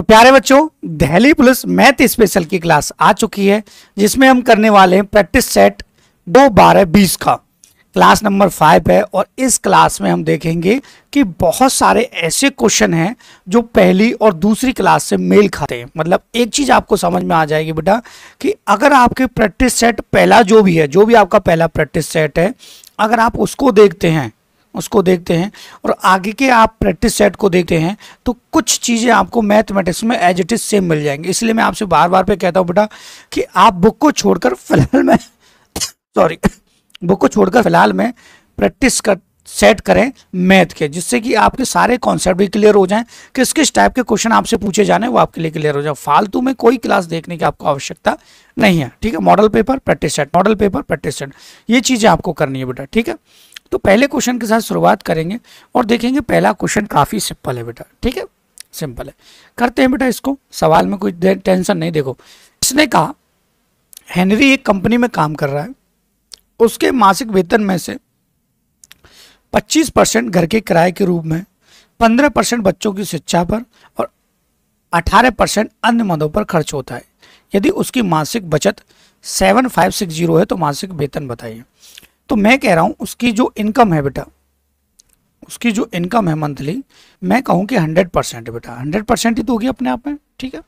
तो प्यारे बच्चों दहली पुलिस मैथ स्पेशल की क्लास आ चुकी है जिसमें हम करने वाले हैं प्रैक्टिस सेट दो बारह बीस का क्लास नंबर फाइव है और इस क्लास में हम देखेंगे कि बहुत सारे ऐसे क्वेश्चन हैं जो पहली और दूसरी क्लास से मेल खाते हैं मतलब एक चीज़ आपको समझ में आ जाएगी बेटा कि अगर आपके प्रैक्टिस सेट पहला जो भी है जो भी आपका पहला प्रैक्टिस सेट है अगर आप उसको देखते हैं उसको देखते हैं और आगे के आप प्रैक्टिस सेट को देखते हैं तो कुछ चीज़ें आपको मैथमेटिक्स में एज इट इज़ सेम मिल जाएंगी इसलिए मैं आपसे बार बार पे कहता हूँ बेटा कि आप बुक को छोड़कर फिलहाल में सॉरी बुक को छोड़कर फिलहाल में प्रैक्टिस कर सेट करें मैथ के जिससे कि आपके सारे कॉन्सेप्ट भी क्लियर हो जाएं किस किस टाइप के क्वेश्चन आपसे पूछे जाने वो आपके लिए क्लियर हो जाए फालतू में कोई क्लास देखने की आपको आवश्यकता नहीं है ठीक है model paper practice set model paper practice set ये चीज़ें आपको करनी है बेटा ठीक है तो पहले क्वेश्चन के साथ शुरुआत करेंगे और देखेंगे पहला क्वेश्चन काफ़ी सिंपल है बेटा ठीक है सिंपल है करते हैं बेटा इसको सवाल में कोई टेंशन नहीं देखो इसने कहा हेनरी एक कंपनी में काम कर रहा है उसके मासिक वेतन में से 25 परसेंट घर के किराए के रूप में 15 परसेंट बच्चों की शिक्षा पर और 18 परसेंट अन्य मदों पर खर्च होता है यदि उसकी मासिक बचत 7560 है तो मासिक वेतन बताइए तो मैं कह रहा हूँ उसकी जो इनकम है बेटा उसकी जो इनकम है मंथली मैं कहूँ कि हंड्रेड परसेंट बेटा हंड्रेड परसेंट ही तो होगी अपने आप में ठीक है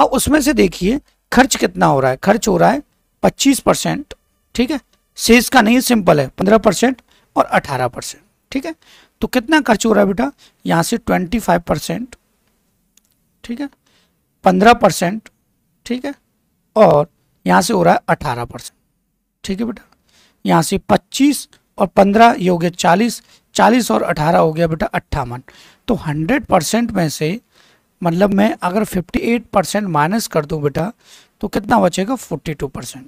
अब उसमें से देखिए खर्च कितना हो रहा है खर्च हो रहा है पच्चीस परसेंट ठीक है सेज का नहीं सिंपल है पंद्रह परसेंट और अठारह परसेंट ठीक है तो कितना खर्च हो रहा है बेटा यहाँ से ट्वेंटी फाइव परसेंट ठीक है पंद्रह परसेंट ठीक है और यहाँ से हो रहा है अठारह परसेंट ठीक है बेटा यहाँ से पच्चीस और पंद्रह ये हो गया चालीस चालीस और अठारह हो गया बेटा अट्ठावन तो हंड्रेड परसेंट में से मतलब मैं अगर फिफ्टी एट परसेंट माइनस कर दूँ बेटा तो कितना बचेगा फोर्टी टू परसेंट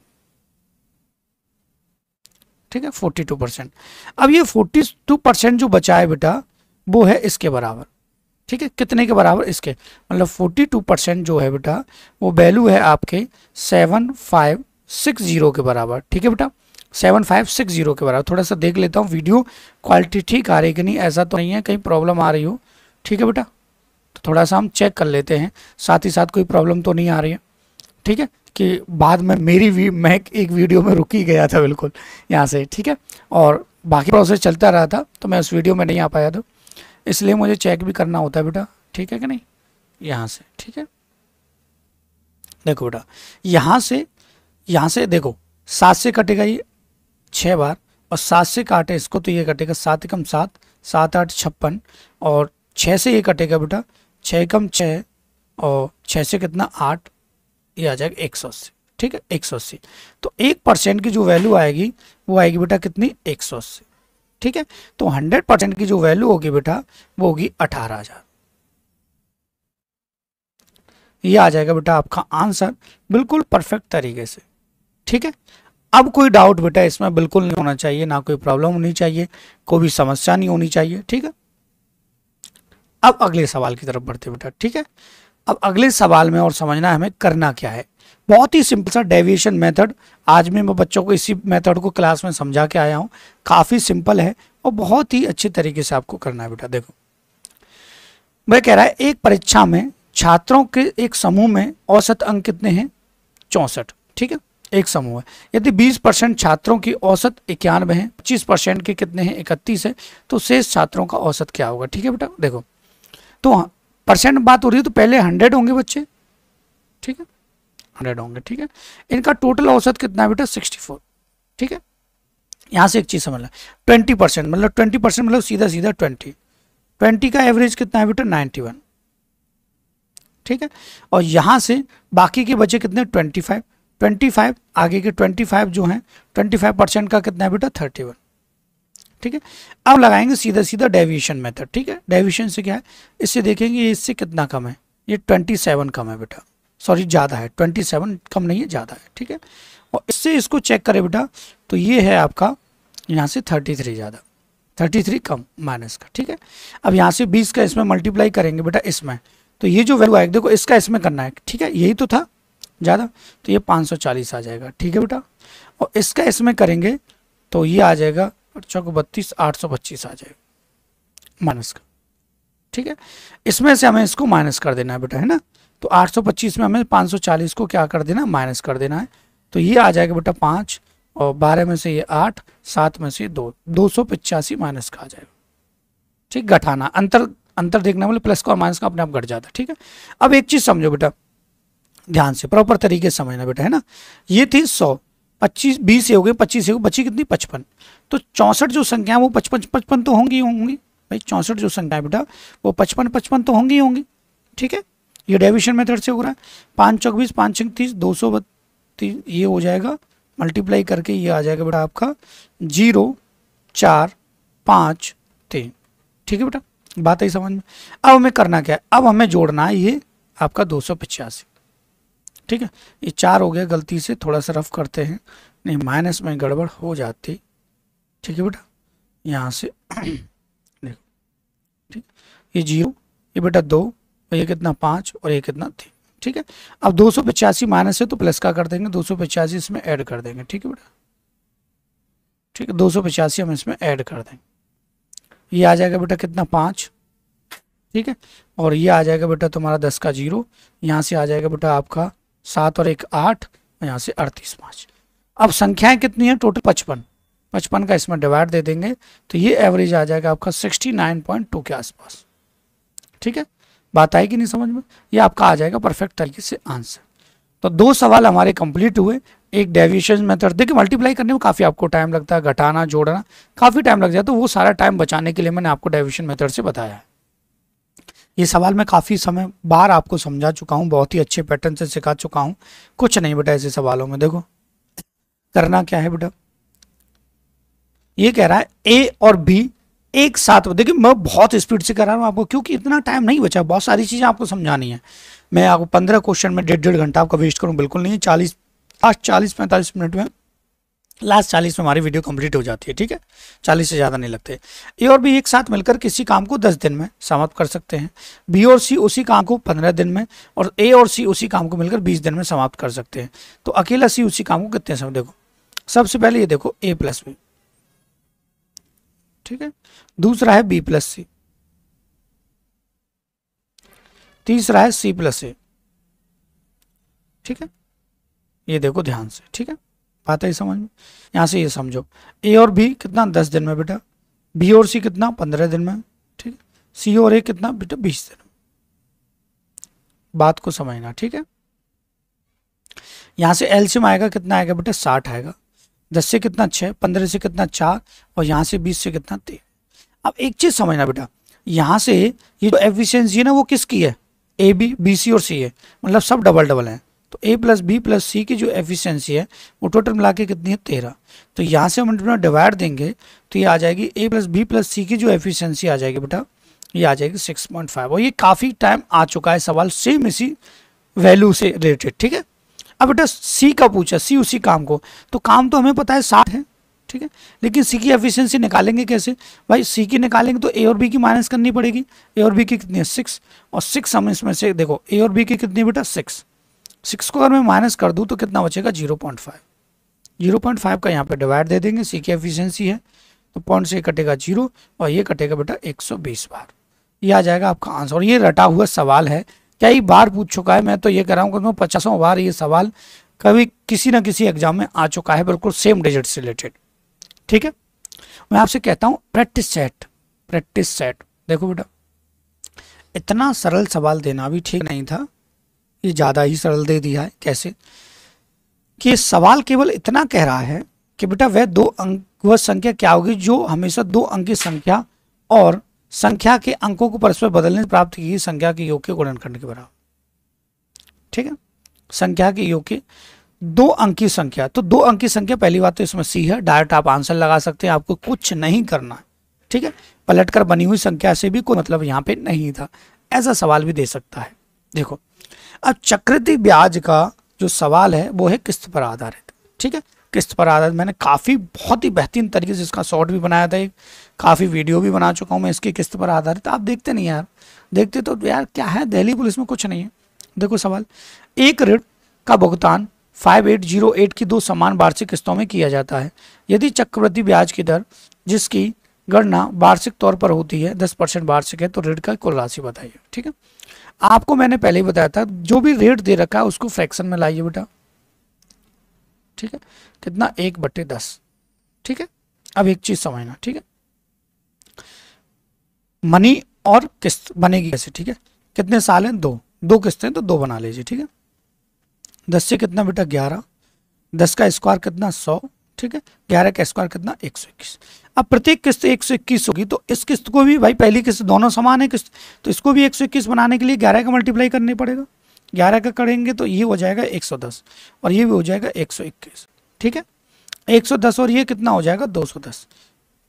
ठीक है फोर्टी टू परसेंट अब ये फोर्टी टू परसेंट जो बचा है बेटा वो है इसके बराबर ठीक है कितने के बराबर इसके मतलब फोर्टी टू परसेंट जो है बेटा वो वैल्यू है आपके सेवन फाइव सिक्स जीरो के बराबर ठीक है बेटा सेवन फाइव सिक्स जीरो के बराबर थोड़ा सा देख लेता हूँ वीडियो क्वालिटी ठीक आ रही कि नहीं ऐसा तो नहीं है कहीं प्रॉब्लम आ रही हो ठीक है बेटा तो थोड़ा सा हम चेक कर लेते हैं साथ ही साथ कोई प्रॉब्लम तो नहीं आ रही है ठीक है कि बाद में मेरी भी मैं एक वीडियो में रुकी गया था बिल्कुल यहाँ से ठीक है और बाकी प्रोसेस चलता रहा था तो मैं उस वीडियो में नहीं आ पाया था इसलिए मुझे चेक भी करना होता है बेटा ठीक है कि नहीं यहाँ से ठीक है देखो बेटा यहाँ से यहाँ से देखो सात से कटेगा ये छः बार और सात से काटे इसको तो ये कटेगा सात कम सात सात आठ छप्पन और छः से ये कटेगा बेटा छः एकम छः और छः से कितना आठ ये आ जाएगा एक सौ अस्सी ठीक है एक सौ अस्सी तो एक परसेंट की जो वैल्यू आएगी वो आएगी बेटा कितनी एक सौ अस्सी ठीक है तो हंड्रेड परसेंट की जो वैल्यू होगी बेटा वो होगी अठारह हजार ये आ जाएगा बेटा आपका आंसर बिल्कुल परफेक्ट तरीके से ठीक है अब कोई डाउट बेटा इसमें बिल्कुल नहीं होना चाहिए ना कोई प्रॉब्लम होनी चाहिए कोई भी समस्या नहीं होनी चाहिए ठीक है अब अगले सवाल की तरफ बढ़ते बेटा ठीक है अब अगले सवाल में और समझना हमें करना क्या है बहुत ही सिंपल सा डेविएशन मेथड आज मैं बच्चों को इसी मेथड को क्लास में समझा के आया हूँ काफ़ी सिंपल है और बहुत ही अच्छे तरीके से आपको करना है बेटा देखो वह कह रहा है एक परीक्षा में छात्रों के एक समूह में औसत अंक कितने हैं चौंसठ ठीक है एक समूह है यदि 20 परसेंट छात्रों की औसत इक्यानवे है पच्चीस परसेंट के कितने हैं इकतीस है तो शेष छात्रों का औसत क्या होगा ठीक है बेटा देखो तो हाँ, परसेंट बात हो रही है तो पहले हंड्रेड होंगे बच्चे ठीक है हंड्रेड होंगे ठीक है इनका टोटल औसत कितना है बेटा सिक्सटी फोर ठीक है यहाँ से एक चीज़ समझ लें ट्वेंटी परसेंट मतलब ट्वेंटी परसेंट मतलब सीधा सीधा ट्वेंटी ट्वेंटी का एवरेज कितना है बेटा नाइन्टी वन ठीक है और यहाँ से बाकी के बचे कितने ट्वेंटी फाइव ट्वेंटी फाइव आगे के ट्वेंटी फाइव जो हैं ट्वेंटी फाइव परसेंट का कितना है बेटा थर्टी वन ठीक है अब लगाएंगे सीधा सीधा डेविएशन मेथड ठीक है डेविएशन से क्या है इससे देखेंगे इससे कितना कम है ये ट्वेंटी सेवन कम है बेटा सॉरी ज़्यादा है ट्वेंटी सेवन कम नहीं है ज़्यादा है ठीक है और इससे इसको चेक करें बेटा तो ये है आपका यहाँ से थर्टी थ्री ज़्यादा थर्टी थ्री कम माइनस का ठीक है अब यहाँ से बीस का इसमें मल्टीप्लाई करेंगे बेटा इसमें तो ये जो वैल्यू आएगी देखो इसका इसमें करना है ठीक है यही तो था ज़्यादा तो ये 540 आ जाएगा ठीक है बेटा और इसका इसमें करेंगे तो ये आ जाएगा चौक बत्तीस आठ सौ पच्चीस आ जाएगा माइनस का ठीक है इसमें से हमें इसको माइनस कर देना है बेटा है ना तो 825 में हमें 540 को क्या कर देना माइनस कर देना है तो ये आ जाएगा बेटा पाँच और बारह में से ये आठ सात में से दो दो सौ पचासी माइनस का आ जाएगा ठीक घटाना अंतर अंतर देखने वाले प्लस का और माइनस का अपने आप घट जाता है ठीक है अब एक चीज़ समझो बेटा ध्यान से प्रॉपर तरीके से समझना बेटा है ना ये थी सौ पच्चीस बीस हो गए पच्चीस से हो गई बची कितनी पचपन तो चौंसठ जो संख्या वो पचपन पचपन तो होंगी होंगी भाई चौंसठ जो संख्या बेटा वो पचपन पचपन तो होंगी होंगी ठीक है ये डेविशन मेथड से हो रहा है पाँच चौबीस पाँच छः तीस दो सौ बत्तीस ये हो जाएगा मल्टीप्लाई करके ये आ जाएगा बेटा आपका जीरो चार पाँच तीन ठीक है बेटा बात है समझ में अब हमें करना क्या है अब हमें जोड़ना है ये आपका दो सौ पचासी ठीक है ये चार हो गया गलती से थोड़ा सा रफ करते हैं नहीं माइनस में गड़बड़ हो जाती ठीक है बेटा यहाँ से देखो ठीक ये जीरो ये बेटा दो और ये कितना पाँच और ये कितना तीन ठीक है अब दो सौ पचासी माइनस है तो प्लस का कर देंगे दो सौ पचासी इसमें ऐड कर देंगे ठीक है बेटा ठीक है दो सौ पचासी हम इसमें ऐड कर देंगे ये आ जाएगा बेटा कितना पाँच ठीक है और ये आ जाएगा बेटा तुम्हारा दस का जीरो यहाँ से आ जाएगा बेटा आपका सात और एक आठ यहाँ से अड़तीस पाँच अब संख्याएं कितनी हैं टोटल पचपन पचपन का इसमें डिवाइड दे देंगे तो ये एवरेज आ जाएगा आपका सिक्सटी नाइन पॉइंट टू के आसपास ठीक है बात आई कि नहीं समझ में ये आपका आ जाएगा परफेक्ट तरीके से आंसर तो दो सवाल हमारे कंप्लीट हुए एक डेविएशन मेथड देखिए मल्टीप्लाई करने में काफ़ी आपको टाइम लगता है घटाना जोड़ना काफ़ी टाइम लग जाता है तो वो सारा टाइम बचाने के लिए मैंने आपको डेविएशन मेथड से बताया है ये सवाल मैं काफ़ी समय बार आपको समझा चुका हूँ बहुत ही अच्छे पैटर्न से सिखा चुका हूँ कुछ नहीं बेटा ऐसे सवालों में देखो करना क्या है बेटा ये कह रहा है ए और बी एक साथ देखिए मैं बहुत स्पीड से करा रहा हूँ आपको क्योंकि इतना टाइम नहीं बचा बहुत सारी चीज़ें आपको समझानी है मैं आपको पंद्रह क्वेश्चन में डेढ़ डेढ़ घंटा आपका वेस्ट करूँ बिल्कुल नहीं चालीस आज चालीस पैंतालीस मिनट में लास्ट चालीस में हमारी वीडियो कंप्लीट हो जाती है ठीक है चालीस से ज़्यादा नहीं लगते ए और बी एक साथ मिलकर किसी काम को दस दिन में समाप्त कर सकते हैं बी और सी उसी काम को पंद्रह दिन में और ए और सी उसी काम को मिलकर बीस दिन में समाप्त कर सकते हैं तो अकेला सी उसी काम को कितने समय देखो सबसे पहले ये देखो ए प्लस बी ठीक है दूसरा है बी प्लस सी तीसरा है सी प्लस ए ठीक है ये देखो ध्यान से ठीक है बात है समझ में यहाँ से ये समझो ए और बी कितना दस दिन में बेटा बी और सी कितना पंद्रह दिन में ठीक सी और ए कितना बेटा बीस दिन बात को समझना ठीक है यहाँ से एलसीएम आएगा कितना आएगा बेटा साठ आएगा दस से कितना छः पंद्रह से कितना चार और यहाँ से बीस से कितना तीन अब एक चीज़ समझना बेटा यहाँ से ये जो एफिशियंसी है ना वो किसकी है ए बी बी सी और सी है मतलब सब डबल डबल है तो A plus B plus C की जो एफिशिएंसी है वो टोटल मिला के कितनी है तेरह तो यहाँ से हम मल्टीप्लाई डिवाइड देंगे तो ये आ जाएगी A plus B plus C की जो एफिशिएंसी आ जाएगी बेटा ये आ जाएगी सिक्स पॉइंट फाइव और ये काफ़ी टाइम आ चुका है सवाल सेम इसी वैल्यू से रिलेटेड ठीक है अब बेटा सी का पूछा सी उसी काम को तो काम तो हमें पता है साठ है ठीक है लेकिन सी की एफिशिएंसी निकालेंगे कैसे भाई सी की निकालेंगे तो ए और बी की माइनस करनी पड़ेगी ए और बी की कितनी है सिक्स और सिक्स हम इसमें से देखो ए और बी की कितनी बेटा सिक्स सिक्स को अगर मैं माइनस कर दूँ तो कितना बचेगा zero point five zero point five का यहाँ पे डिवाइड दे देंगे सी की एफिशिएंसी है तो पॉइंट से कटेगा जीरो और ये कटेगा बेटा एक सौ बीस बार ये आ जाएगा आपका आंसर और ये रटा हुआ सवाल है कई बार पूछ चुका है मैं तो ये कह रहा हूँ कि पचासों बार ये सवाल कभी किसी ना किसी एग्जाम में आ चुका है बिल्कुल सेम डिजिट से रिलेटेड ठीक है मैं आपसे कहता हूँ प्रैक्टिस सेट प्रैक्टिस सेट देखो बेटा इतना सरल सवाल देना भी ठीक नहीं था ये ज़्यादा ही सरल दे दिया है कैसे कि सवाल केवल इतना कह रहा है कि बेटा वह दो अंक वह संख्या क्या होगी जो हमेशा दो अंक की संख्या और संख्या के अंकों को परस्पर बदलने से प्राप्त की संख्या के योग के गुणन करने के बराबर ठीक है संख्या के योग के दो अंक की संख्या तो दो अंक की संख्या पहली बात तो इसमें सी है डायरेक्ट आप आंसर लगा सकते हैं आपको कुछ नहीं करना ठीक है पलटकर बनी हुई संख्या से भी कोई मतलब यहाँ पे नहीं था ऐसा सवाल भी दे सकता है देखो अब चक्रवृद्धि ब्याज का जो सवाल है वो है किस्त पर आधारित ठीक है किस्त पर आधारित मैंने काफ़ी बहुत ही बेहतरीन तरीके से इसका शॉर्ट भी बनाया था काफ़ी वीडियो भी बना चुका हूँ मैं इसकी किस्त पर आधारित आप देखते नहीं यार देखते तो यार क्या है दिल्ली पुलिस में कुछ नहीं है देखो सवाल एक ऋण का भुगतान 5808 की दो समान वार्षिक किस्तों में किया जाता है यदि चक्रवृद्धि ब्याज की दर जिसकी गणना वार्षिक तौर पर होती है 10 परसेंट वार्षिक है तो ऋण का कुल राशि बताइए ठीक है आपको मैंने पहले ही बताया था जो भी रेट दे रखा है उसको फ्रैक्शन में लाइए बेटा ठीक है कितना एक बट्टे दस ठीक है अब एक चीज समझना ठीक है मनी और किस्त बनेगी कैसे ठीक है कितने साल हैं दो दो किस्तें तो दो बना लीजिए ठीक है दस से कितना बेटा ग्यारह दस का स्क्वायर कितना सौ ठीक है ग्यारह का स्क्वायर कितना एक सौ इक्कीस अब प्रत्येक किस्त एक सौ इक्कीस होगी तो इस किस्त को भी भाई पहली किस्त दोनों समान है किस्त तो इसको भी एक सौ इक्कीस बनाने के लिए ग्यारह का मल्टीप्लाई करने पड़ेगा ग्यारह का करेंगे तो ये हो जाएगा एक सौ दस और ये भी हो जाएगा एक सौ इक्कीस ठीक है एक सौ दस और ये कितना हो जाएगा दो सौ दस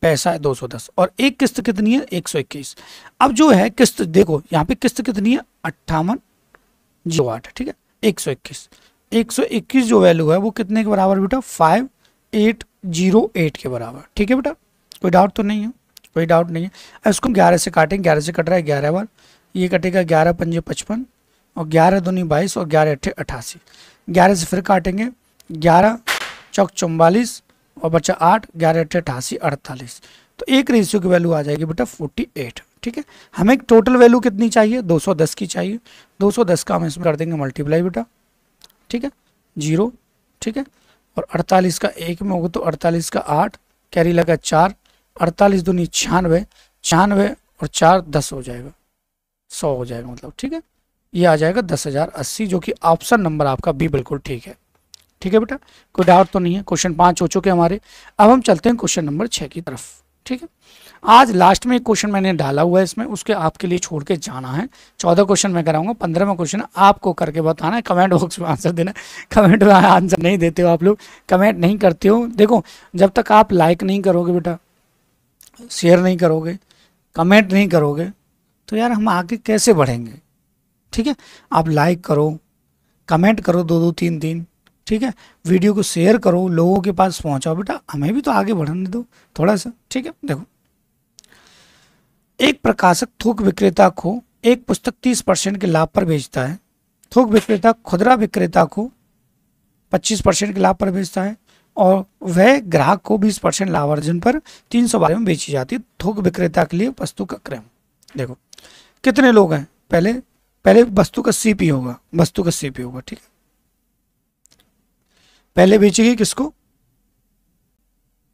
पैसा है दो सौ दस और एक किस्त कितनी है एक सौ इक्कीस अब जो है किस्त देखो यहाँ पे किस्त कितनी है अट्ठावन जीरो आठ ठीक है एक सौ इक्कीस एक सौ इक्कीस जो वैल्यू है वो कितने के बराबर बेटा फाइव एट जीरो एट के बराबर ठीक है बेटा कोई डाउट तो नहीं है कोई डाउट नहीं है इसको हम ग्यारह से काटेंगे ग्यारह से कट रहा है ग्यारह बार ये कटेगा ग्यारह पंजे पचपन और ग्यारह दूनी बाईस और ग्यारह अट्ठे अट्ठासी ग्यारह से फिर काटेंगे ग्यारह चौक चौवालीस और बच्चा आठ ग्यारह अट्ठे अट्ठासी अड़तालीस तो एक रेशियो की वैल्यू आ जाएगी बेटा फोर्टी एट ठीक है हमें टोटल वैल्यू कितनी चाहिए 210 की चाहिए 210 का हम इसमें कर देंगे मल्टीप्लाई बेटा ठीक है जीरो ठीक है और 48 का एक में होगा तो 48 का आठ कैरी लगा चार अड़तालीस दूनी छियानवे छियानवे और चार दस हो जाएगा सौ हो जाएगा मतलब ठीक है ये आ जाएगा दस हज़ार अस्सी जो कि ऑप्शन नंबर आपका भी बिल्कुल ठीक है ठीक है बेटा कोई डाउट तो नहीं है क्वेश्चन पाँच हो चुके हमारे अब हम चलते हैं क्वेश्चन नंबर छः की तरफ ठीक है आज लास्ट में एक क्वेश्चन मैंने डाला हुआ है इसमें उसके आपके लिए छोड़ के जाना है चौदह क्वेश्चन मैं कराऊंगा पंद्रहवा क्वेश्चन आपको करके बताना है कमेंट बॉक्स में आंसर देना कमेंट में आंसर नहीं देते हो आप लोग कमेंट नहीं करते हो देखो जब तक आप लाइक नहीं करोगे बेटा शेयर नहीं करोगे कमेंट नहीं करोगे तो यार हम आगे कैसे बढ़ेंगे ठीक है आप लाइक करो कमेंट करो दो दो तीन तीन ठीक है वीडियो को शेयर करो लोगों के पास पहुंचाओ बेटा हमें भी तो आगे बढ़ने दो थोड़ा सा ठीक है देखो एक प्रकाशक थोक विक्रेता को एक पुस्तक तीस परसेंट के लाभ पर बेचता है थोक विक्रेता खुदरा विक्रेता को पच्चीस परसेंट के लाभ पर बेचता है और वह ग्राहक को 20 परसेंट लाभार्जन पर तीन सौ बारह में बेची जाती है थोक विक्रेता के लिए वस्तु का क्रय देखो कितने लोग हैं पहले पहले वस्तु का सीपी होगा वस्तु का सीपी होगा ठीक है पहले बेची गई किसको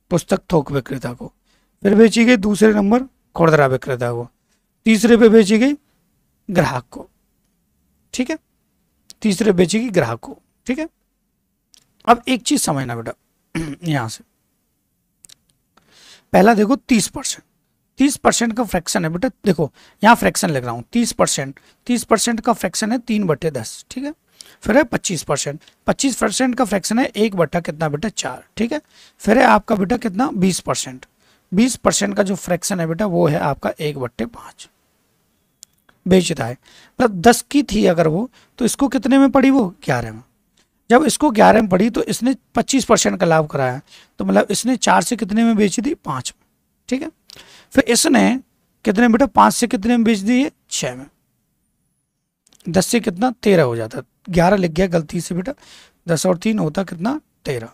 पुस्तक थोक विक्रेता को फिर बेची गई दूसरे नंबर खुदरा विक्रेता को तीसरे पे बेची गई ग्राहक को ठीक है तीसरे बेची गई ग्राहक को ठीक है अब एक चीज समझना बेटा यहां से पहला देखो तीस परसेंट तीस परसेंट का फ्रैक्शन है बेटा देखो यहाँ फ्रैक्शन लिख रहा हूँ तीस परसेंट तीस परसेंट का फ्रैक्शन है तीन बटे दस ठीक है फिर है पच्चीस परसेंट पच्चीस परसेंट का फ्रैक्शन है एक बटा कितना बेटा चार ठीक है फिर है आपका बेटा कितना बीस परसेंट बीस परसेंट का जो फ्रैक्शन है बेटा वो है आपका एक बट्टे पाँच बेचता है मतलब दस की थी अगर वो तो इसको कितने में पड़ी वो ग्यारह में जब इसको ग्यारह में पड़ी तो इसने पच्चीस परसेंट का लाभ कराया तो मतलब इसने चार से कितने में बेच दी पाँच में ठीक है फिर इसने कितने बेटा पाँच से कितने में बेच दिए छः में दस से कितना तेरह हो जाता ग्यारह लिख गया गलती से बेटा दस और तीन होता कितना तेरह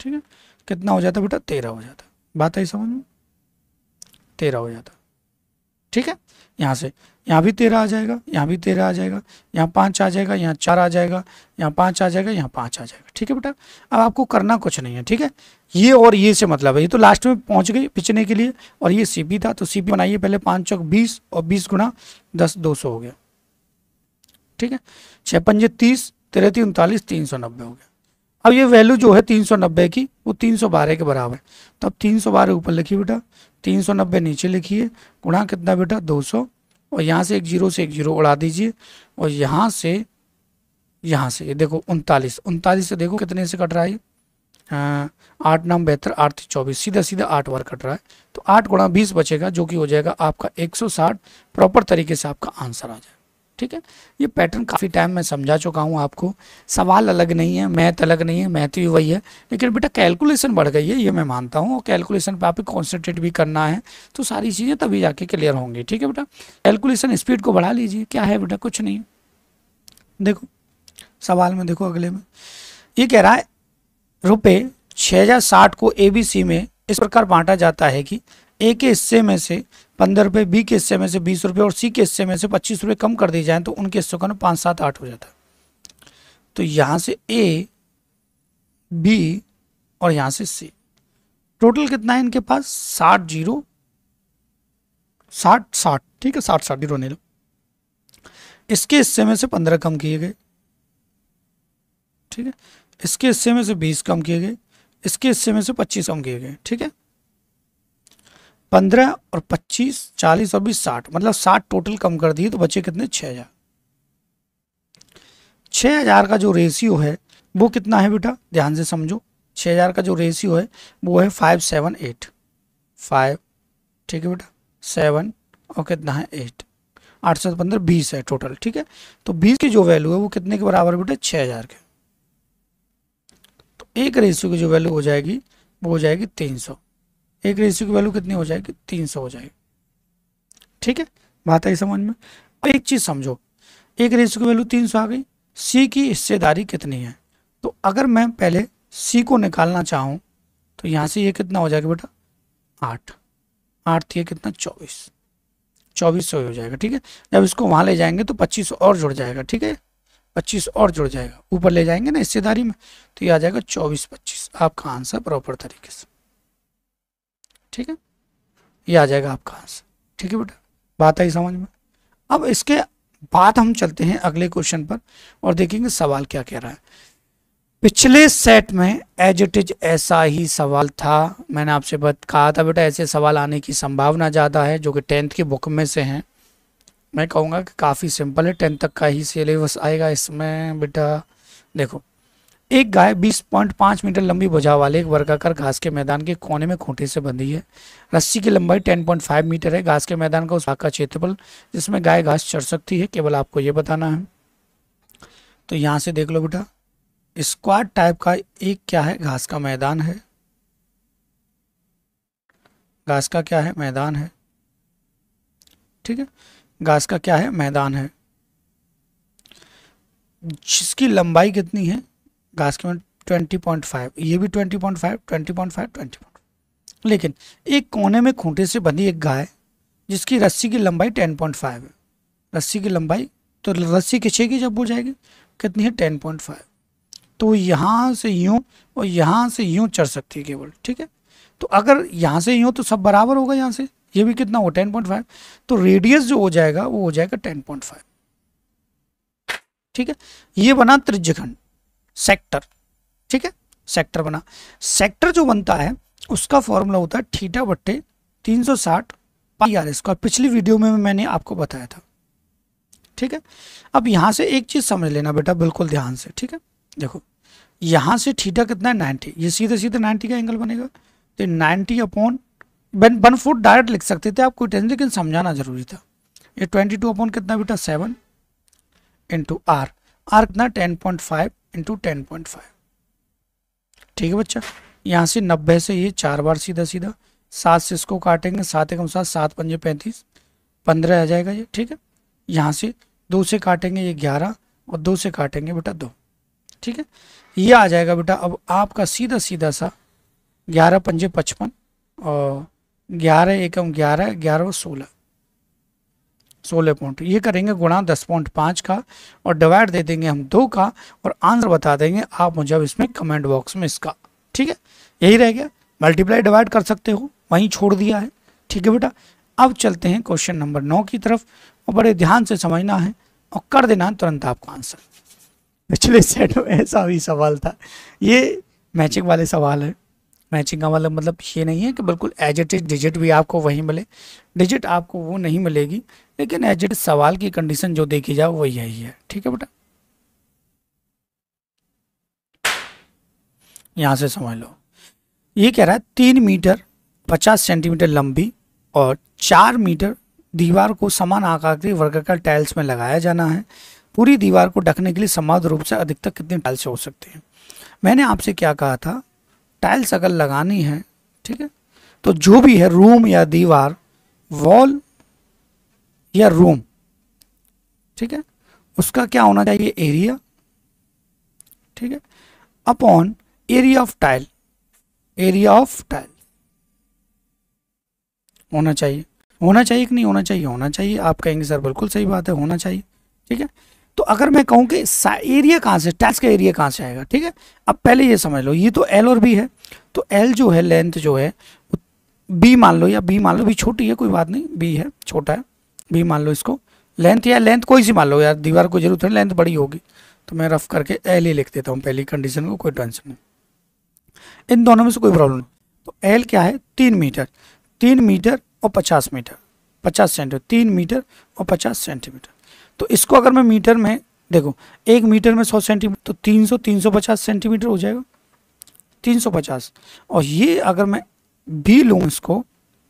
ठीक है कितना हो जाता बेटा तेरह हो जाता बात आई समझ में तेरह हो जाता ठीक है यहाँ से यहाँ भी तेरह आ जाएगा यहाँ भी तेरह आ जाएगा यहाँ पाँच आ जाएगा यहाँ चार आ जाएगा यहाँ पाँच आ जाएगा यहाँ पाँच आ जाएगा ठीक है बेटा अब आपको करना कुछ नहीं है ठीक है ये और ये से मतलब है ये तो लास्ट में पहुँच गई पिछने के लिए और ये सी था तो सी बनाइए पहले पाँच चौक बीस और बीस गुना दस दो सौ हो गया ठीक है छः पंजे तीस तिरती उनतालीस तीन सौ नब्बे हो गया अब ये वैल्यू जो है तीन सौ नब्बे की वो तीन सौ बारह के बराबर है तो अब तीन सौ बारह ऊपर लिखिए बेटा तीन सौ नब्बे नीचे लिखिए गुणा कितना बेटा दो सौ और यहाँ से एक जीरो से एक जीरो उड़ा दीजिए और यहाँ से यहाँ से ये देखो उनतालीस उनतालीस से देखो कितने से कट रहा है हाँ, आठ नाम बेहतर आठ चौबीस सीधा सीधा आठ बार कट रहा है तो आठ गुणा बीस बचेगा जो कि हो जाएगा आपका एक सौ साठ प्रॉपर तरीके से आपका आंसर आ जाएगा ठीक है ये पैटर्न काफ़ी टाइम मैं समझा चुका हूँ आपको सवाल अलग नहीं है मैथ अलग नहीं है मैथ भी वही है लेकिन बेटा कैलकुलेशन बढ़ गई है ये मैं मानता हूँ और कैलकुलेशन पर आपको कॉन्सेंट्रेट भी करना है तो सारी चीज़ें तभी जाके क्लियर होंगी ठीक है बेटा कैलकुलेशन स्पीड को बढ़ा लीजिए क्या है बेटा कुछ नहीं देखो सवाल में देखो अगले में ये कह रहा है रुपये छः को ए बी सी में इस प्रकार बांटा जाता है कि एक के हिस्से में से पंद्रह रुपये बी के हिस्से में से बीस रुपये और सी के हिस्से में से पच्चीस रुपये कम कर दिए जाएँ तो उनके हिस्सों का ना पाँच सात आठ हो जाता है तो यहाँ से ए बी और यहाँ से सी टोटल कितना है इनके पास साठ जीरो साठ साठ ठीक है साठ साठ जीरो नहीं लो इसके हिस्से में से पंद्रह कम किए गए ठीक है इसके हिस्से में से बीस कम किए गए इसके हिस्से में से पच्चीस कम किए गए ठीक है पंद्रह और पच्चीस चालीस और बीस साठ मतलब साठ टोटल कम कर दिए तो बचे कितने छः हज़ार छः हज़ार का जो रेशियो है वो कितना है बेटा ध्यान से समझो छः हज़ार का जो रेशियो है वो है फाइव सेवन एट फाइव ठीक है बेटा सेवन और कितना है एट आठ सौ पंद्रह बीस है टोटल ठीक है तो बीस की जो वैल्यू है वो कितने के बराबर बेटा छः हज़ार के तो एक रेशियो की जो वैल्यू हो जाएगी वो हो जाएगी तीन सौ एक रेशियो की वैल्यू कितनी हो जाएगी तीन सौ हो जाएगी ठीक है बात आई समझ में अब एक चीज़ समझो एक रेशियो की वैल्यू तीन सौ आ गई सी की हिस्सेदारी कितनी है तो अगर मैं पहले सी को निकालना चाहूँ तो यहाँ से ये कितना हो जाएगा बेटा आठ आठ थी कितना चौबीस चौबीस सौ हो जाएगा ठीक है जब इसको वहाँ ले जाएंगे तो पच्चीस और जुड़ जाएगा ठीक है पच्चीस और जुड़ जाएगा ऊपर ले जाएंगे ना हिस्सेदारी में तो ये आ जाएगा चौबीस पच्चीस आपका आंसर प्रॉपर तरीके से ठीक है ये आ जाएगा आपका आंसर ठीक है बेटा बात आई समझ में अब इसके बाद हम चलते हैं अगले क्वेश्चन पर और देखेंगे सवाल क्या कह रहा है पिछले सेट में एज इट इज ऐसा ही सवाल था मैंने आपसे कहा था बेटा ऐसे सवाल आने की संभावना ज़्यादा है जो कि टेंथ की बुक में से हैं मैं कहूँगा कि काफ़ी सिंपल है टेंथ तक का ही सिलेबस आएगा इसमें बेटा देखो एक गाय 20.5 मीटर लंबी भुजा वाले एक वर्गाकार घास के मैदान के कोने में खूंटे से बंधी है रस्सी की लंबाई 10.5 मीटर है घास के मैदान का उस भाग का क्षेत्रफल जिसमें गाय घास चढ़ सकती है केवल आपको ये बताना है तो यहाँ से देख लो बेटा स्क्वाड टाइप का एक क्या है घास का मैदान है घास का क्या है मैदान है ठीक है घास का क्या है मैदान है जिसकी लंबाई कितनी है घास की ट्वेंटी पॉइंट फाइव ये भी twenty point five twenty point five twenty point लेकिन एक कोने में खूंटे से बंधी एक गाय जिसकी रस्सी की लंबाई टेन पॉइंट फाइव है रस्सी की लंबाई तो रस्सी खिंचेगी जब हो जाएगी कितनी है टेन पॉइंट फाइव तो यहाँ से यूँ और यहाँ से यूँ चढ़ सकती है केवल ठीक है तो अगर यहाँ से यूँ तो सब बराबर होगा यहाँ से ये भी कितना हो टेन पॉइंट फाइव तो रेडियस जो हो जाएगा वो हो जाएगा टेन पॉइंट फाइव ठीक है ये बना त्रिज्यखंड सेक्टर ठीक है सेक्टर बना सेक्टर जो बनता है उसका फॉर्मूला होता है थीटा बट्टे तीन सौ साठ पाई आर स्क्वायर पिछली वीडियो में मैंने आपको बताया था ठीक है अब यहाँ से एक चीज़ समझ लेना बेटा बिल्कुल ध्यान से ठीक है देखो यहाँ से थीटा कितना है नाइन्टी ये सीधे सीधे नाइन्टी का एंगल बनेगा तो ninety upon one foot direct लिख सकते थे आपको टेंशन लेकिन समझाना जरूरी था ये ट्वेंटी टू अपॉन कितना बेटा सेवन इंटू आर आर कितना ten point five into ten point five ठीक है बच्चा यहाँ से नब्बे से ये चार बार सीधा सीधा सात से इसको काटेंगे सात एकम सात सात पंजे पैंतीस पंद्रह आ जाएगा ये ठीक है यहाँ से दो से काटेंगे ये ग्यारह और दो से काटेंगे बेटा दो ठीक है ये आ जाएगा बेटा अब आपका सीधा सीधा सा ग्यारह पंजे पचपन और ग्यारह एकम ग्यारह ग्यारह और सोलह सोलह पॉइंट ये करेंगे गुणा दस पॉइंट पाँच का और डिवाइड दे देंगे हम दो का और आंसर बता देंगे आप मुझे अब इसमें कमेंट बॉक्स में इसका ठीक है यही रह गया मल्टीप्लाई डिवाइड कर सकते हो वहीं छोड़ दिया है ठीक है बेटा अब चलते हैं क्वेश्चन नंबर नौ की तरफ और बड़े ध्यान से समझना है और कर देना तुरंत आपको आंसर पिछले सेट में ऐसा भी सवाल था ये मैचिंग वाले सवाल है मैचिंग का मतलब-, मतलब ये नहीं है कि बिल्कुल एज इज डिजिट भी आपको वहीं मिले डिजिट आपको वो नहीं मिलेगी लेकिन एज इट सवाल की कंडीशन जो देखी जाए वो यही है ठीक है बेटा यहां से समझ लो ये कह रहा है तीन मीटर पचास सेंटीमीटर लंबी और चार मीटर दीवार को समान आकार के वर्गाकार टाइल्स में लगाया जाना है पूरी दीवार को ढकने के लिए समान रूप से अधिकतर कितने टाइल्स हो सकते हैं मैंने आपसे क्या कहा था टाइल्स अगर लगानी है ठीक है तो जो भी है रूम या दीवार वॉल या रूम ठीक है उसका क्या होना चाहिए एरिया ठीक है upon area of tile area of tile होना चाहिए होना चाहिए कि नहीं होना चाहिए होना चाहिए आप कहेंगे सर बिल्कुल सही बात है होना चाहिए ठीक है तो अगर मैं कहूँ कि एरिया कहाँ से टैक्स का एरिया कहां से आएगा ठीक है अब पहले ये समझ लो ये तो एल और बी है तो एल जो है लेंथ जो है बी मान लो या बी मान लो बी छोटी है कोई बात नहीं बी है छोटा है भी मान लो इसको लेंथ या लेंथ कोई सी मान लो यार दीवार को जरूरत है लेंथ बड़ी होगी तो मैं रफ करके एल ही लिख देता हूँ पहली कंडीशन को कोई टेंशन नहीं इन दोनों में से कोई प्रॉब्लम नहीं तो एल क्या है तीन मीटर तीन मीटर और पचास मीटर पचास सेंटीमीटर तीन मीटर और पचास सेंटीमीटर तो इसको अगर मैं मीटर में देखो एक मीटर में सौ सेंटीमीटर तो तीन सौ तीन सौ पचास सेंटीमीटर हो जाएगा तीन सौ पचास और ये अगर मैं बी लूँ इसको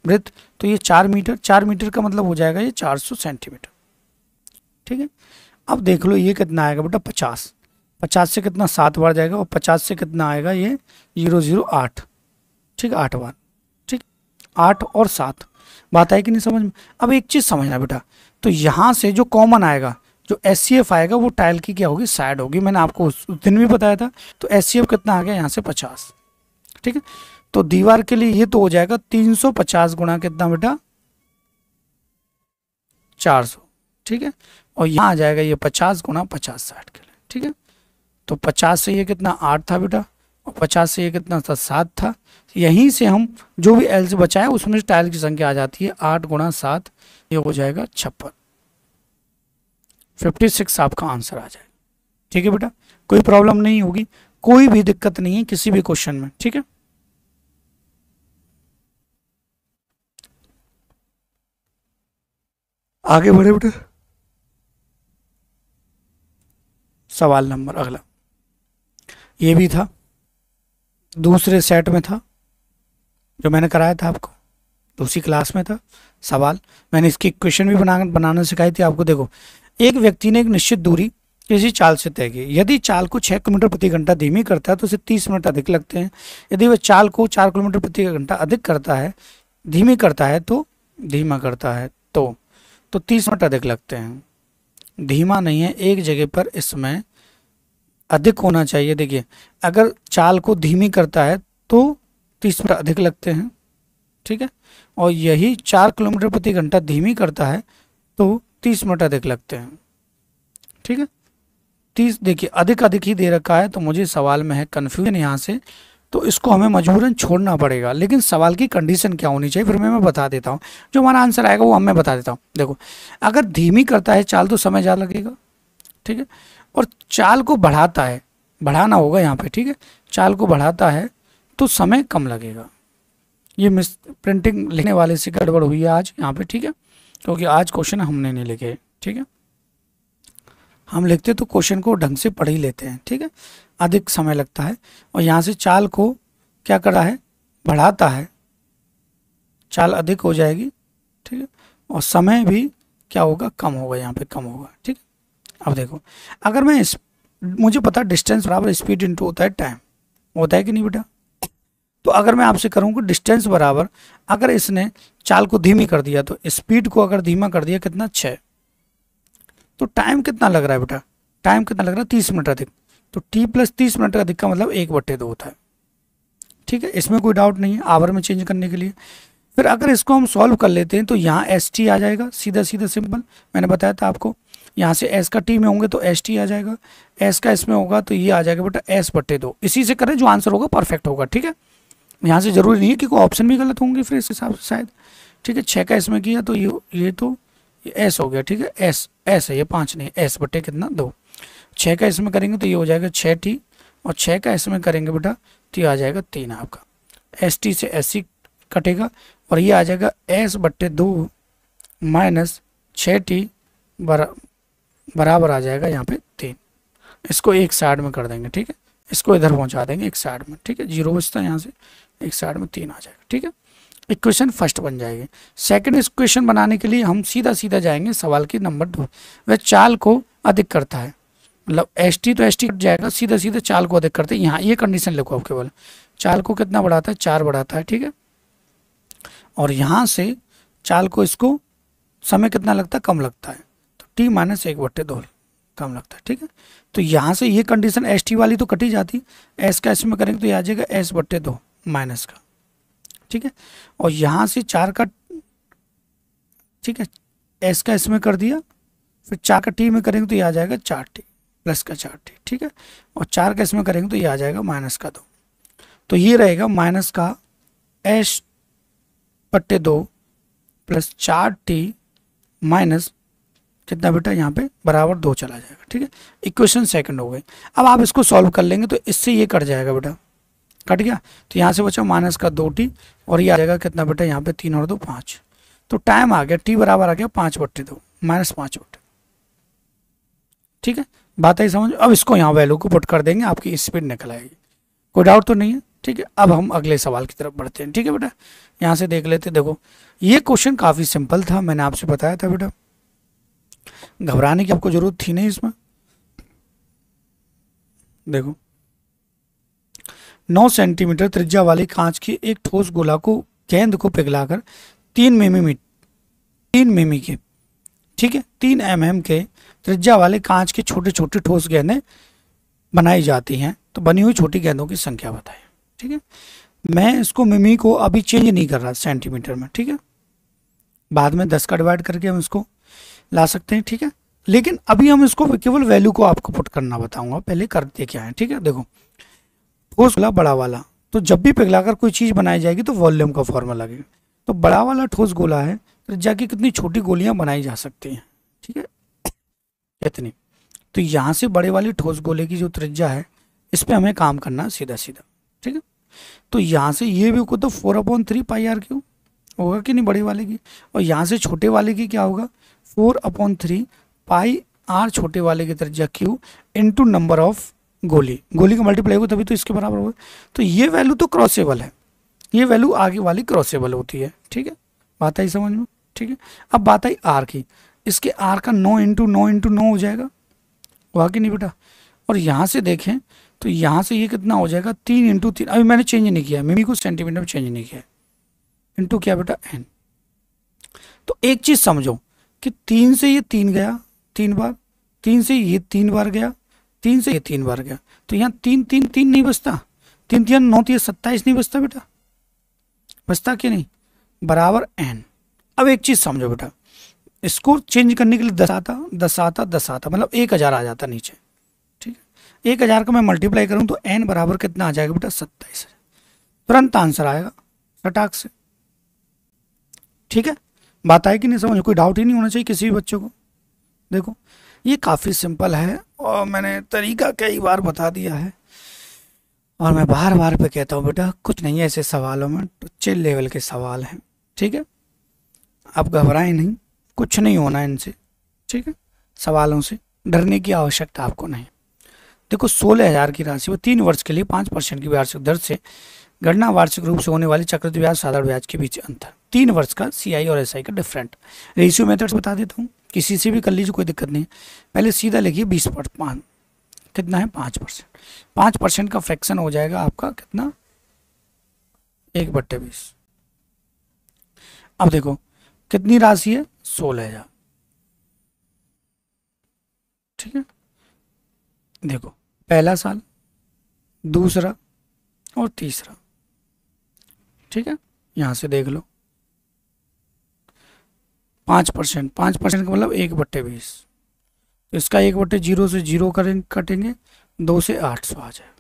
वृत्त तो ये चार मीटर चार मीटर का मतलब हो जाएगा ये चार सौ सेंटीमीटर ठीक है अब देख लो ये कितना आएगा बेटा पचास पचास से कितना सात बार जाएगा और पचास से कितना आएगा ये जीरो जीरो आठ ठीक आठ बार ठीक आठ और सात बात आई कि नहीं समझ में अब एक चीज़ समझना बेटा तो यहाँ से जो कॉमन आएगा जो एस आएगा वो टाइल की क्या होगी साइड होगी मैंने आपको उस दिन भी बताया था तो एस कितना आ गया यहाँ से पचास ठीक है तो दीवार के लिए ये तो हो जाएगा 350 गुणा कितना बेटा 400 ठीक है और यहाँ आ जाएगा ये 50 गुणा पचास साठ के लिए ठीक है तो 50 से ये कितना 8 था बेटा और 50 से ये कितना था सात था यहीं से हम जो भी एल से बचाए उसमें टाइल की संख्या आ जाती है आठ गुणा सात ये हो जाएगा छप्पन फिफ्टी सिक्स आपका आंसर आ जाएगा ठीक है बेटा कोई प्रॉब्लम नहीं होगी कोई भी दिक्कत नहीं है किसी भी क्वेश्चन में ठीक है आगे बढ़े बेटे सवाल नंबर अगला ये भी था दूसरे सेट में था जो मैंने कराया था आपको दूसरी क्लास में था सवाल मैंने इसकी क्वेश्चन भी बना बनाना सिखाई थी आपको देखो एक व्यक्ति ने एक निश्चित दूरी किसी चाल से तय की यदि चाल को छः किलोमीटर प्रति घंटा धीमी करता है तो उसे तीस मिनट अधिक लगते हैं यदि वह चाल को चार किलोमीटर प्रति घंटा अधिक करता है धीमी करता है तो धीमा करता है तो तो तीस मिनट अधिक लगते हैं धीमा नहीं है एक जगह पर इसमें अधिक होना चाहिए देखिए अगर चाल को धीमी करता है तो तीस मिनट अधिक लगते हैं ठीक है और यही चार किलोमीटर प्रति घंटा धीमी करता है तो तीस मिनट अधिक लगते हैं ठीक है तीस देखिए अधिक अधिक ही दे रखा है तो मुझे सवाल में है कन्फ्यूजन यहाँ से तो इसको हमें मजबूरन छोड़ना पड़ेगा लेकिन सवाल की कंडीशन क्या होनी चाहिए फिर मैं मैं बता देता हूँ जो हमारा आंसर आएगा वो हमें बता देता हूँ देखो अगर धीमी करता है चाल तो समय ज़्यादा लगेगा ठीक है और चाल को बढ़ाता है बढ़ाना होगा यहाँ पे ठीक है चाल को बढ़ाता है तो समय कम लगेगा ये मिस प्रिंटिंग लिखने वाले से गड़बड़ हुई है आज यहाँ पर ठीक है क्योंकि आज क्वेश्चन हमने नहीं लिखे ठीक है हम लिखते तो क्वेश्चन को ढंग से पढ़ ही लेते हैं ठीक है अधिक समय लगता है और यहाँ से चाल को क्या करा है बढ़ाता है चाल अधिक हो जाएगी ठीक है और समय भी क्या होगा कम होगा यहाँ पे कम होगा ठीक है अब देखो अगर मैं इस मुझे पता डिस्टेंस बराबर स्पीड इंटू होता है टाइम होता है कि नहीं बेटा तो अगर मैं आपसे करूँ कि डिस्टेंस बराबर अगर इसने चाल को धीमी कर दिया तो स्पीड को अगर धीमा कर दिया कितना छः तो टाइम कितना लग रहा है बेटा टाइम कितना लग रहा है तीस मिनट अधिक तो टी प्लस तीस मिनट अधिक का मतलब एक बट्टे दो होता है ठीक है इसमें कोई डाउट नहीं है आवर में चेंज करने के लिए फिर अगर इसको हम सॉल्व कर लेते हैं तो यहाँ एस टी आ जाएगा सीधा सीधा सिंपल मैंने बताया था आपको यहाँ से एस का टी में होंगे तो एस टी आ जाएगा एस का इसमें होगा तो ये आ जाएगा बेटा एस बट्टे दो इसी से करें जो आंसर होगा परफेक्ट होगा ठीक है यहाँ से जरूरी नहीं है कि कोई ऑप्शन भी गलत होंगे फिर इस हिसाब से शायद ठीक है छः का इसमें किया तो ये ये तो ये एस हो गया ठीक है एस एस है ये पाँच नहीं एस बटे कितना दो छः का इसमें करेंगे तो ये हो जाएगा छः टी और छः का इसमें करेंगे बेटा तो ये आ जाएगा तीन आपका एस टी से एस सी कटेगा और ये आ जाएगा एस बट्टे दो माइनस छः टी बरा, बराबर आ जाएगा यहाँ पे तीन इसको एक साइड में कर देंगे ठीक है इसको इधर पहुँचा देंगे एक साइड में ठीक है जीरो बचता है यहाँ से एक साइड में तीन आ जाएगा ठीक है इक्वेशन फर्स्ट बन जाएगी सेकंड इक्वेशन बनाने के लिए हम सीधा सीधा जाएंगे सवाल की नंबर दो वह चाल को अधिक करता है मतलब एस टी तो एस टी कट जाएगा सीधा सीधा चाल को अधिक करते हैं यहाँ ये कंडीशन लिखो आप केवल चाल को कितना बढ़ाता है चार बढ़ाता है ठीक है और यहाँ से चाल को इसको समय कितना लगता है कम लगता है तो टी माइनस एक बट्टे दो कम लगता है ठीक है तो यहाँ से ये कंडीशन एस टी वाली तो कटी जाती एस का एस में करेंगे तो ये आ जाएगा एस बट्टे दो माइनस का ठीक है और यहाँ से चार का ठीक है एस का इसमें कर दिया फिर चार का टी में करेंगे तो ये आ जाएगा चार टी प्लस का चार टी ठीक है और चार का इसमें करेंगे तो ये आ जाएगा माइनस का दो तो ये रहेगा माइनस का एस पट्टे दो प्लस चार टी माइनस कितना बेटा यहाँ पे बराबर दो चला जाएगा ठीक है इक्वेशन सेकंड हो गई अब आप इसको सॉल्व कर लेंगे तो इससे ये कट जाएगा बेटा कट गया तो यहाँ से बचो माइनस का दो टी और ये आ जाएगा कितना बेटा यहाँ पे तीन और दो पाँच तो टाइम आ गया टी बराबर आ गया पाँच बट्टे दो माइनस पाँच बट्टे ठीक है बात आई समझ अब इसको यहाँ वैल्यू को पुट कर देंगे आपकी स्पीड निकल आएगी कोई डाउट तो नहीं है ठीक है अब हम अगले सवाल की तरफ बढ़ते हैं ठीक है बेटा यहाँ से देख लेते देखो ये क्वेश्चन काफ़ी सिंपल था मैंने आपसे बताया था बेटा घबराने की आपको ज़रूरत थी नहीं इसमें देखो नौ सेंटीमीटर त्रिज्या वाले कांच के एक ठोस गोला को गेंद को पिघलाकर तीन मिमी तीन मिमी के ठीक है तीन एम एम के त्रिज्या वाले कांच के छोटे छोटे ठोस गेंदें बनाई जाती हैं तो बनी हुई छोटी गेंदों की संख्या बताएं ठीक है मैं इसको मिमी को अभी चेंज नहीं कर रहा सेंटीमीटर में ठीक है बाद में दस का डिवाइड करके हम इसको ला सकते हैं ठीक है लेकिन अभी हम इसको केवल वैल्यू को आपको पुट करना बताऊंगा पहले करते क्या है ठीक है देखो ठोस गोला बड़ा वाला तो जब भी पिघलाकर कोई चीज़ बनाई जाएगी तो वॉल्यूम का फॉर्मूला लगेगा तो बड़ा वाला ठोस गोला है त्रिज्या तो की कितनी छोटी गोलियां बनाई जा सकती हैं ठीक है इतनी तो यहाँ से बड़े वाले ठोस गोले की जो त्रिज्या है इस पर हमें काम करना सीधा सीधा ठीक है तो यहाँ से ये भी तो four upon three pi R cube होगा कि नहीं बड़े वाले की और यहाँ से छोटे वाले की क्या होगा four upon three pi R छोटे वाले की त्रिज्या क्यू इंटू नंबर ऑफ गोली गोली का मल्टीप्लाई होगा तभी तो इसके बराबर होगा तो ये वैल्यू तो क्रॉसेबल है ये वैल्यू आगे वाली क्रॉसेबल होती है ठीक है बात आई समझ में ठीक है अब बात आई आर की इसके आर का नौ इंटू नौ इंटू नौ हो जाएगा वहाँ की नहीं बेटा और यहाँ से देखें तो यहाँ से ये कितना हो जाएगा तीन इंटू तीन अभी मैंने चेंज नहीं किया मिमी को सेंटीमीटर में चेंज नहीं किया इंटू क्या बेटा एन तो एक चीज़ समझो कि तीन से ये तीन गया तीन बार तीन से ये तीन बार गया तीन से ये तीन बार गया तो यहाँ तीन तीन तीन नहीं बचता तीन तीन नौ तीन सत्ताईस नहीं बचता बेटा बचता क्या नहीं बराबर एन अब एक चीज़ समझो बेटा स्कोर चेंज करने के लिए दस आता दस आता दस आता मतलब एक हज़ार आ जाता नीचे ठीक है एक हज़ार का मैं मल्टीप्लाई करूं तो एन बराबर कितना आ जाएगा बेटा सत्ताईस तुरंत आंसर आएगा फटाक से ठीक है बात आए कि नहीं समझो कोई डाउट ही नहीं होना चाहिए किसी भी बच्चे को देखो ये काफ़ी सिंपल है और मैंने तरीका कई बार बता दिया है और मैं बार बार पे कहता हूँ बेटा कुछ नहीं है ऐसे सवालों में तो चिल लेवल के सवाल हैं ठीक है आप घबराएं नहीं कुछ नहीं होना इनसे ठीक है सवालों से डरने की आवश्यकता आपको नहीं देखो सोलह हजार की राशि वो तीन वर्ष के लिए पाँच परसेंट की वार्षिक दर से गणना वार्षिक रूप से होने वाले चक्रवृद्धि ब्याज साधारण ब्याज के बीच अंतर तीन वर्ष का सी और एस का डिफरेंट रेशियो मेथड्स बता देता हूँ किसी से भी कर लीजिए कोई दिक्कत नहीं पहले सीधा लिखिए बीस पर कितना है पाँच परसेंट पाँच परसेंट का फ्रैक्शन हो जाएगा आपका कितना एक बट्टे बीस अब देखो कितनी राशि है सोलह हजार ठीक है देखो पहला साल दूसरा और तीसरा ठीक है यहाँ से देख लो पाँच परसेंट पाँच परसेंट का मतलब एक बट्टे बीस तो इसका एक बट्टे जीरो से जीरो करें कटेंगे दो से आठ सौ आ जाए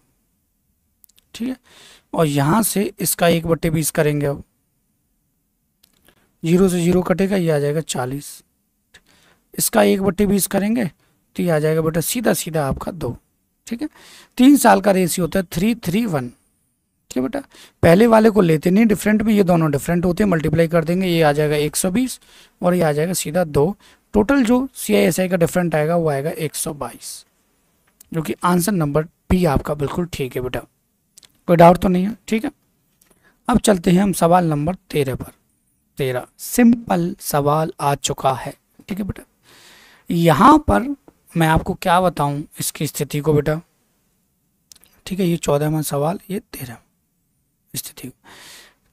ठीक है और यहाँ से इसका एक बट्टे बीस करेंगे अब जीरो से जीरो कटेगा ये आ जाएगा चालीस इसका एक बट्टे बीस करेंगे तो ये आ जाएगा बेटा सीधा सीधा आपका दो ठीक है तीन साल का रेसी होता है थ्री थ्री वन ठीक है बेटा पहले वाले को लेते नहीं डिफरेंट में ये दोनों डिफरेंट होते हैं मल्टीप्लाई कर देंगे ये आ जाएगा 120 और ये आ जाएगा सीधा दो टोटल जो सी आई एस आई का डिफरेंट आएगा वो आएगा 122 जो कि आंसर नंबर बी आपका बिल्कुल ठीक है बेटा कोई डाउट तो नहीं है ठीक है अब चलते हैं हम सवाल नंबर तेरह पर तेरह सिंपल सवाल आ चुका है ठीक है बेटा यहाँ पर मैं आपको क्या बताऊँ इसकी स्थिति को बेटा ठीक है ये चौदहवा सवाल ये तेरह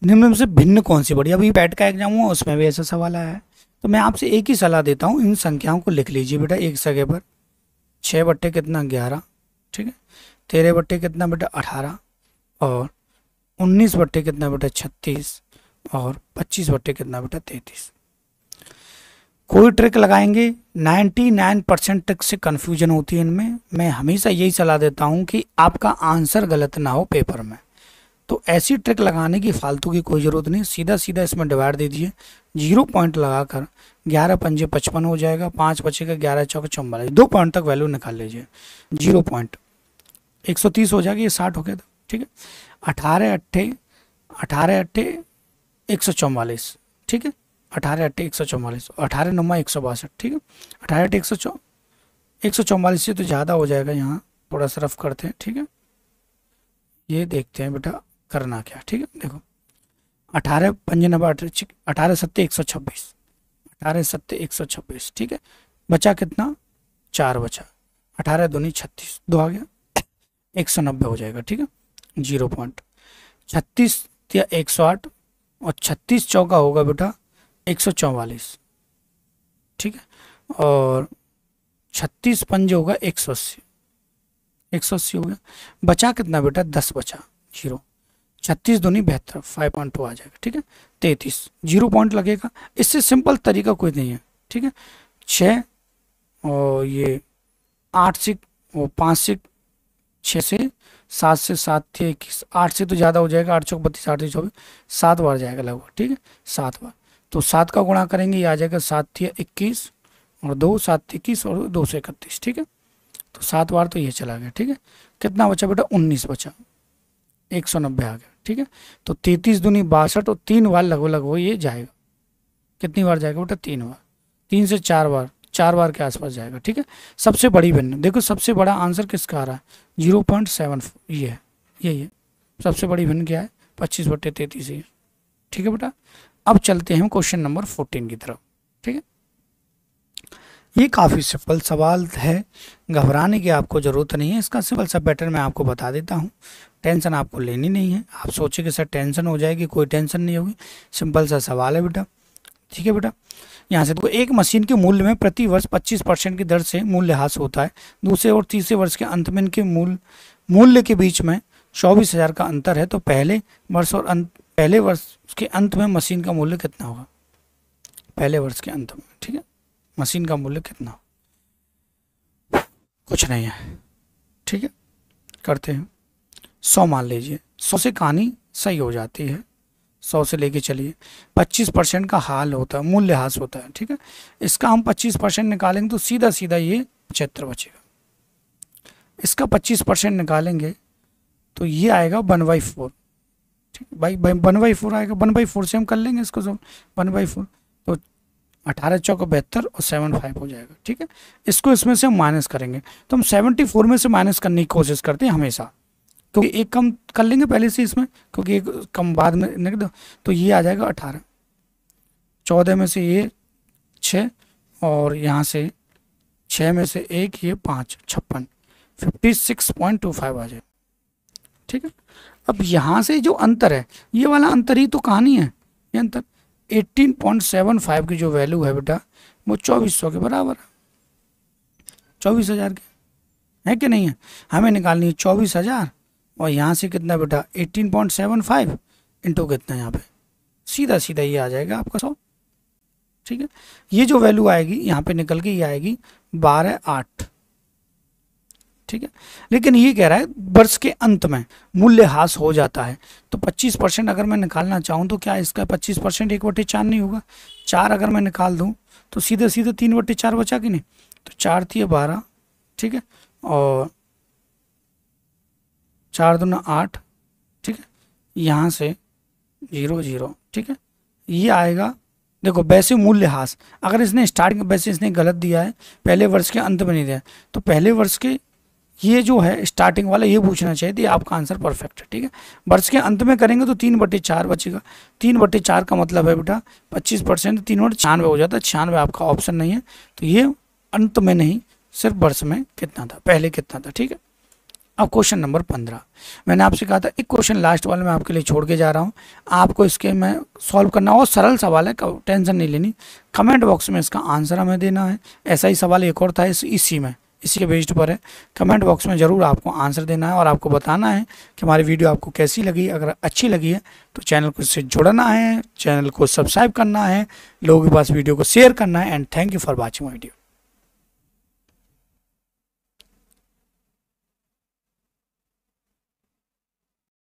निम्न से भिन्न कौन सी बड़ी अभी पैट का एग्जाम हुआ उसमें भी ऐसा सवाल आया है तो मैं आपसे एक ही सलाह देता हूँ इन संख्याओं को लिख लीजिए बेटा एक सगे पर छः बट्टे कितना ग्यारह ठीक है तेरह बट्टे कितना बेटा अठारह और उन्नीस बट्टे कितना बेटा छत्तीस और पच्चीस बट्टे कितना बेटा तैतीस कोई ट्रिक लगाएंगे 99 परसेंट ट्रिक से कन्फ्यूजन होती है इनमें मैं हमेशा यही सलाह देता हूँ कि आपका आंसर गलत ना हो पेपर में तो ऐसी ट्रिक लगाने की फालतू की कोई ज़रूरत नहीं सीधा सीधा इसमें डिवाइड दे दीजिए जीरो पॉइंट लगाकर ग्यारह पंजे पचपन हो जाएगा पाँच बचेगा ग्यारह चौक चौवालीस दो पॉइंट तक वैल्यू निकाल लीजिए जीरो पॉइंट एक सौ तीस हो जाएगा ये साठ हो गया था तो, ठीक है अठारह अट्ठे अठारह अट्ठे एक सौ चौवालीस ठीक है अठारह अट्ठे एक सौ चौवालीस अठारह नुमा एक सौ बासठ ठीक है अठारह अट्ठे एक सौ चौ एक सौ चौवालीस से तो ज़्यादा हो जाएगा यहाँ थोड़ा सा रफ करते हैं ठीक है ये देखते हैं बेटा करना क्या ठीक है देखो अठारह पंजे नंबर अठारह सत्य एक सौ छब्बीस अठारह सत्य एक सौ छब्बीस ठीक है बचा कितना चार बचा अठारह दूनी छत्तीस दो आ गया एक सौ नब्बे हो जाएगा ठीक है जीरो पॉइंट छत्तीस या एक सौ आठ और छत्तीस चौका होगा बेटा एक सौ चौवालीस ठीक है और छत्तीस पंजे होगा एक सौ अस्सी एक सौ अस्सी हो गया बचा कितना बेटा दस बचा जीरो छत्तीस धोनी बेहतर फाइव पॉइंट टू आ जाएगा ठीक है तैतीस जीरो पॉइंट लगेगा इससे सिंपल तरीका कोई नहीं है ठीक है छः और ये आठ से वो पाँच से छः से सात से सात थे इक्कीस आठ से तो ज़्यादा हो जाएगा आठ सौ बत्तीस आठ से चौबीस सात बार जाएगा लगभग ठीक है सात बार तो सात का गुणा करेंगे ये आ जाएगा सात थी इक्कीस और दो सात इक्कीस और दो सौ इकतीस ठीक है तो सात बार तो ये चला गया ठीक है कितना बचा बेटा उन्नीस बचा एक सौ नब्बे आ गया ठीक है तो तैतीस दूनी बासठ और तीन बार लगभग लगभग ये जाएगा कितनी बार जाएगा बेटा तीन बार तीन से चार बार चार बार के आसपास जाएगा ठीक है सबसे बड़ी भिन्न देखो सबसे बड़ा आंसर किसका आ रहा है जीरो पॉइंट सेवन ये है यही है सबसे बड़ी भिन्न क्या है पच्चीस बटे तैतीस ठीक है बेटा अब चलते हैं क्वेश्चन नंबर फोर्टीन की तरफ ठीक है ये काफ़ी सिंपल सवाल है घबराने की आपको ज़रूरत नहीं है इसका सिंपल सा पैटर्न मैं आपको बता देता हूँ टेंशन आपको लेनी नहीं है आप सोचे कि सर टेंशन हो जाएगी कोई टेंशन नहीं होगी सिंपल सा सवाल है बेटा ठीक है बेटा यहाँ से देखो एक मशीन के मूल्य में प्रति वर्ष पच्चीस परसेंट की दर से मूल्यह्रास होता है दूसरे और तीसरे वर्ष के अंत में इनके मूल मूल्य के बीच में चौबीस हज़ार का अंतर है तो पहले वर्ष और अंत पहले वर्ष के अंत में मशीन का मूल्य कितना होगा पहले वर्ष के अंत में ठीक है मशीन का मूल्य कितना कुछ नहीं है ठीक है करते हैं सौ मान लीजिए सौ से कहानी सही हो जाती है सौ से लेके चलिए पच्चीस परसेंट का हाल होता है मूल्यह्रास होता है ठीक है इसका हम पच्चीस परसेंट निकालेंगे तो सीधा सीधा ये पचहत्तर बचेगा इसका पच्चीस परसेंट निकालेंगे तो ये आएगा वन बाई फोर ठीक भाई वन बाई फोर आएगा वन बाई फोर से हम कर लेंगे इसको जो वन बाई फोर तो अठारह चौक बहत्तर और सेवन फाइव हो जाएगा ठीक है इसको इसमें से हम माइनस करेंगे तो हम सेवेंटी फोर में से माइनस करने की कोशिश करते हैं हमेशा क्योंकि एक कम कर लेंगे पहले से इसमें क्योंकि एक कम बाद में निकल तो, तो ये आ जाएगा अठारह चौदह में से ये छः और यहाँ से छः में से एक ये पाँच छप्पन fifty six point two five आ जाए ठीक है अब यहाँ से जो अंतर है ये वाला अंतर ही तो कहानी है ये अंतर 18.75 की जो वैल्यू है बेटा वो चौबीस सौ के बराबर है चौबीस हज़ार के है कि नहीं है हमें निकालनी है चौबीस हज़ार और यहाँ से कितना बेटा 18.75 पॉइंट सेवन फाइव इंटू कितना यहाँ पे सीधा सीधा ये आ जाएगा आपका सौ ठीक है ये जो वैल्यू आएगी यहाँ पे निकल के ये आएगी बारह आठ ठीक है लेकिन ये कह रहा है वर्ष के अंत में मूल्य हास हो जाता है तो 25 परसेंट अगर मैं निकालना चाहूँ तो क्या इसका 25 परसेंट एक बटे चार नहीं होगा चार अगर मैं निकाल दूँ तो सीधे सीधे तीन बटे चार बचा कि नहीं तो चार थी बारह ठीक है और चार दूना आठ ठीक है यहाँ से जीरो जीरो ठीक है ये आएगा देखो वैसे हास अगर इसने स्टार्टिंग वैसे इसने गलत दिया है पहले वर्ष के अंत में नहीं दिया तो पहले वर्ष के ये जो है स्टार्टिंग वाला ये पूछना चाहिए थी आपका आंसर परफेक्ट है ठीक है वर्ष के अंत में करेंगे तो तीन बटे चार बचेगा तीन बटे चार का मतलब है बेटा पच्चीस परसेंट तीन बटे छियानवे हो जाता है छियानवे आपका ऑप्शन नहीं है तो ये अंत में नहीं सिर्फ वर्ष में कितना था पहले कितना था ठीक है अब क्वेश्चन नंबर पंद्रह मैंने आपसे कहा था एक क्वेश्चन लास्ट वाले मैं आपके लिए छोड़ के जा रहा हूँ आपको इसके मैं सॉल्व करना और सरल सवाल है टेंशन नहीं लेनी कमेंट बॉक्स में इसका आंसर हमें देना है ऐसा ही सवाल एक और था इस इसी में इसी के बेस्ड पर है कमेंट बॉक्स में ज़रूर आपको आंसर देना है और आपको बताना है कि हमारी वीडियो आपको कैसी लगी अगर अच्छी लगी है तो चैनल को इससे जुड़ना है चैनल को सब्सक्राइब करना है लोगों के पास वीडियो को शेयर करना है and thank you for watching my video